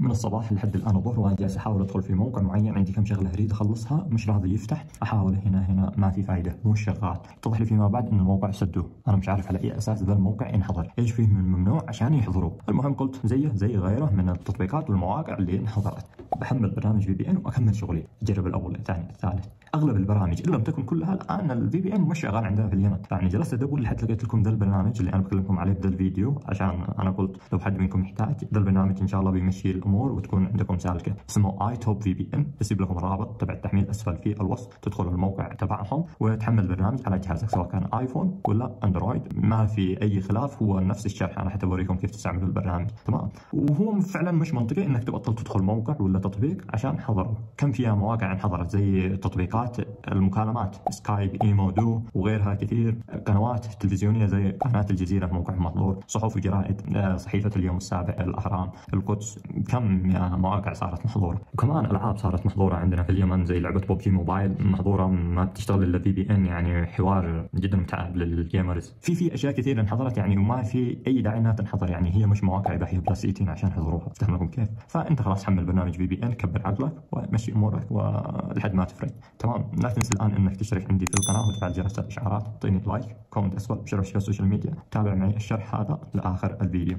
من الصباح لحد الان الظهر وانا جالس احاول ادخل في موقع معين عندي كم شغله اريد اخلصها مش راضي يفتح احاول هنا هنا ما في فائده مو شغال اتضح لي فيما بعد ان الموقع سدوه انا مش عارف على اي اساس ذا الموقع انحضر ايش فيه من ممنوع عشان يحظروه المهم قلت زيه زي غيره من التطبيقات والمواقع اللي انحظرت بحمل برنامج في بي ان واكمل شغلي اجرب الاول الثاني الثالث اغلب البرامج ان لم تكن كلها الان الفي بي ان مش شغال عندها في اليمن يعني جلست ادور لحد لقيت لكم ذا البرنامج اللي انا بكلمكم عليه بذا الفيديو عشان انا قلت لو حد منكم يحتاج ذا البرنامج ان شاء الله بيمشي الامور وتكون عندكم سالكه اسمه اي توب في بي ان بسيب لكم الرابط تبع التحميل اسفل في الوصف تدخل الموقع تبعهم وتحمل البرنامج على جهازك سواء كان ايفون ولا اندرويد ما في اي خلاف هو نفس الشرح انا حتى بوريكم كيف تستعملوا البرنامج تمام وهو فعلا مش منطقي انك تبطل تدخل موقع ولا تطبيق عشان حضره كم فيها مواقع انحضرت زي تطبيقات شبكات المكالمات سكايب ايمو دو وغيرها كثير قنوات تلفزيونيه زي قناه الجزيره في موقع المنظور صحف الجرائد آه، صحيفه اليوم السابع الاهرام القدس كم مواقع صارت محظوره وكمان العاب صارت محظوره عندنا في اليمن زي لعبه بوبجي موبايل محظوره ما بتشتغل الا في بي ان يعني حوار جدا متعب للجيمرز في في اشياء كثيره انحظرت يعني وما في اي داعي انها تنحظر يعني هي مش مواقع اباحيه بلس 18 عشان حظروها فهم لكم كيف فانت خلاص حمل برنامج في بي ان كبر عقلك ومشي امورك ولحد ما تفرق كمان لا تنسى الان انك تشترك عندي في القناه وتفعل جرس الاشعارات وتعطيني لايك كومنت اسفل شارك في السوشيال ميديا تابع معي الشرح هذا لاخر الفيديو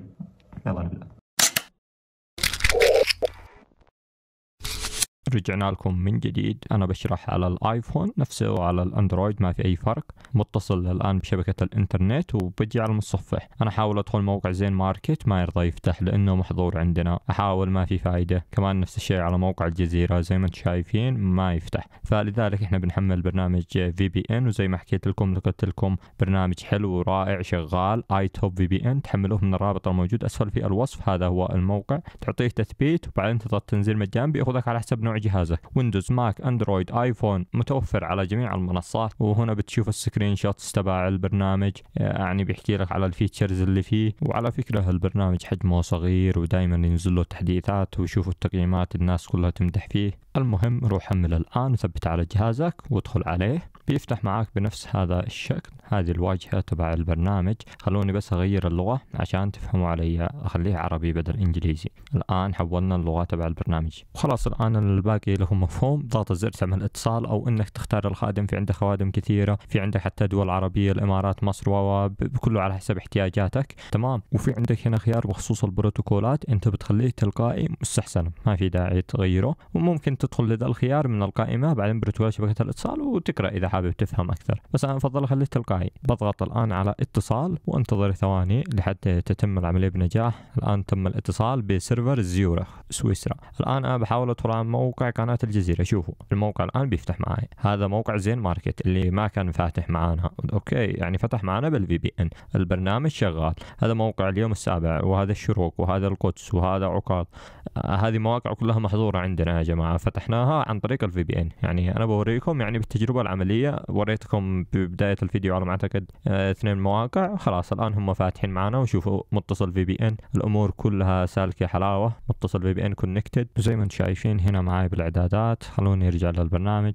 يلا نبدا رجعنا لكم من جديد انا بشرح على الايفون نفسه وعلى الاندرويد ما في اي فرق متصل الان بشبكه الانترنت وبجي على المتصفح انا احاول ادخل موقع زين ماركت ما يرضى يفتح لانه محظور عندنا احاول ما في فائده كمان نفس الشيء على موقع الجزيره زي ما انتم شايفين ما يفتح فلذلك احنا بنحمل برنامج في بي ان وزي ما حكيت لكم لقيت لكم برنامج حلو ورائع شغال اي توب في بي ان تحملوه من الرابط الموجود اسفل في الوصف هذا هو الموقع تعطيه تثبيت وبعدين تضغط تنزيل مجانا بياخذك على حسب نوع جهازك ويندوز ماك اندرويد ايفون متوفر على جميع المنصات وهنا بتشوف السكرين شوتس تبع البرنامج يعني بيحكي لك على الفيتشرز اللي فيه وعلى فكره البرنامج حجمه صغير ودائما ينزل له تحديثات وشوفوا التقييمات الناس كلها تمدح فيه المهم روح حمل الان وثبت على جهازك وادخل عليه بيفتح معاك بنفس هذا الشكل هذه الواجهة تبع البرنامج خلوني بس أغير اللغة عشان تفهموا علي أخليه عربي بدل إنجليزي الآن حولنا اللغة تبع البرنامج وخلاص الآن الباقي له مفهوم ضغط الزر تعمل اتصال أو إنك تختار الخادم في عندك خوادم كثيرة في عندك حتى دول عربية الإمارات مصر و كله على حسب احتياجاتك تمام وفي عندك هنا خيار بخصوص البروتوكولات أنت بتخليه تلقائي مستحسن ما في داعي تغيره وممكن تدخل لذا الخيار من القائمة بعدين بروتوكول شبكة الاتصال وتقرأ إذا حابب تفهم أكثر بس أنا أفضل أخليه تلقائي بضغط الآن على اتصال وانتظر ثواني لحتى تتم العملية بنجاح الآن تم الاتصال بسيرفر زيورخ سويسرا الآن أنا بحاول أدخل على موقع قناة الجزيرة شوفوا الموقع الآن بيفتح معي هذا موقع زين ماركت اللي ما كان فاتح معانا أوكي يعني فتح معنا بالفي بي إن البرنامج شغال هذا موقع اليوم السابع وهذا الشروق وهذا القدس وهذا عكاظ آه، هذه مواقع كلها محظورة عندنا يا جماعة فتحناها عن طريق الفي بي إن يعني أنا بوريكم يعني بالتجربة العملية هي وريتكم ببدايه الفيديو على ما اعتقد آه، اثنين مواقع خلاص الان هم فاتحين معنا وشوفوا متصل في بي ان الامور كلها سالكه حلاوه متصل في بي ان كونكتد وزي ما انتم شايفين هنا معاي بالاعدادات خلوني ارجع للبرنامج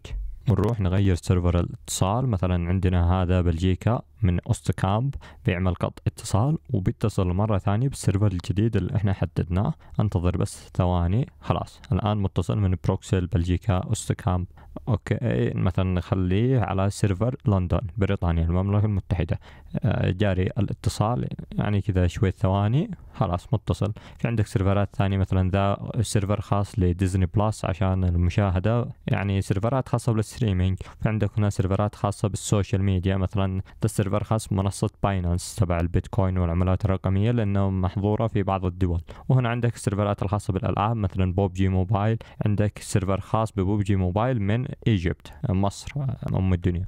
ونروح نغير سيرفر الاتصال مثلا عندنا هذا بلجيكا من اوستكاب بيعمل قط اتصال وبيتصل مرة ثانية بالسيرفر الجديد اللي احنا حددناه انتظر بس ثواني خلاص الان متصل من بروكسل بلجيكا اوستكاب اوكي مثلا نخليه على سيرفر لندن بريطانيا المملكة المتحدة آه، جاري الاتصال يعني كذا شوية ثواني خلاص متصل في عندك سيرفرات ثانية مثلا ذا سيرفر خاص لديزني بلس عشان المشاهدة يعني سيرفرات خاصة بالستريمينج في عندك هنا سيرفرات خاصة بالسوشيال ميديا مثلا ذا تعتبر خاص منصة باينانس تبع البيتكوين والعملات الرقمية لأنه محظورة في بعض الدول وهنا عندك السيرفرات الخاصة بالألعاب مثلا بوب جي موبايل عندك سيرفر خاص ببوب جي موبايل من ايجيبت مصر أم الدنيا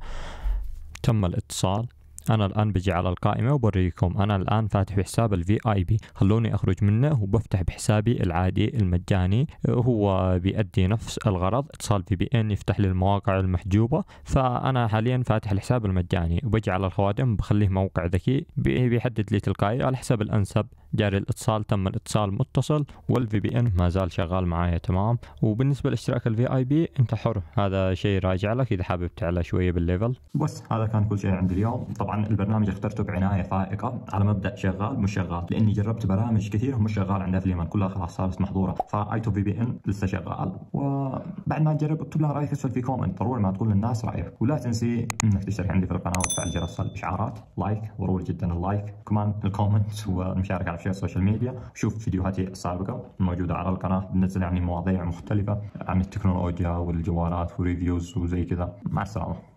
تم الاتصال انا الان بجي على القائمه وبوريكم انا الان فاتح حساب الفي اي بي خلوني اخرج منه وبفتح بحسابي العادي المجاني هو بيأدي نفس الغرض اتصال في بي ان يفتح لي المواقع المحجوبه فانا حاليا فاتح الحساب المجاني وبجي على الخوادم بخليه موقع ذكي بيحدد لي تلقائي على حسب الانسب جاري الاتصال تم الاتصال متصل والفي بي ان ما زال شغال معايا تمام وبالنسبه لاشتراك الفي اي بي انت حر هذا شيء راجع لك اذا حابب تعلى شويه بالليفل بس هذا كان كل شيء عندي اليوم طبعا البرنامج اخترته بعنايه فائقه على مبدا شغال مش شغال لاني جربت برامج كثير مش شغال عندها في اليمن كلها خلاص صارت محظوره فاي تو في بي ان لسه شغال وبعد ما تجرب اكتب لنا رايك اسفل في كومنت ضروري ما تقول للناس رايك ولا تنسي انك تشترك عندي في القناه وتفعل جرس الاشعارات لايك ضروري جدا اللايك كمان الكومنت والمشاركه على في السوشيال ميديا شوف فيديوهاتي السابقة الموجودة على القناة بنزل يعني مواضيع مختلفة عن التكنولوجيا والجوالات وريفيوز وزي كذا مع السلامة